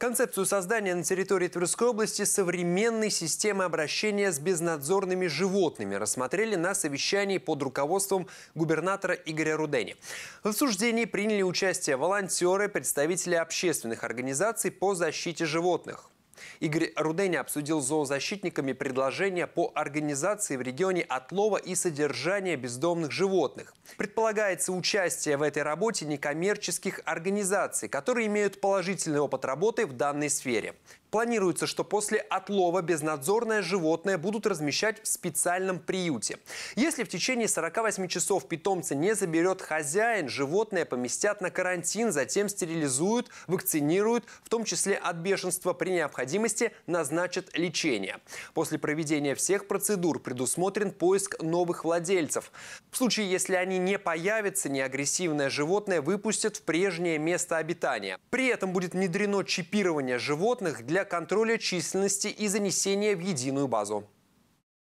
Концепцию создания на территории Тверской области современной системы обращения с безнадзорными животными рассмотрели на совещании под руководством губернатора Игоря Рудени. В обсуждении приняли участие волонтеры, представители общественных организаций по защите животных. Игорь Руденя обсудил с зоозащитниками предложение по организации в регионе отлова и содержания бездомных животных. Предполагается участие в этой работе некоммерческих организаций, которые имеют положительный опыт работы в данной сфере. Планируется, что после отлова безнадзорное животное будут размещать в специальном приюте. Если в течение 48 часов питомца не заберет хозяин, животное поместят на карантин, затем стерилизуют, вакцинируют, в том числе от бешенства при необходимости зависимости назначат лечение. После проведения всех процедур предусмотрен поиск новых владельцев. В случае, если они не появятся, неагрессивное животное выпустят в прежнее место обитания. При этом будет внедрено чипирование животных для контроля численности и занесения в единую базу.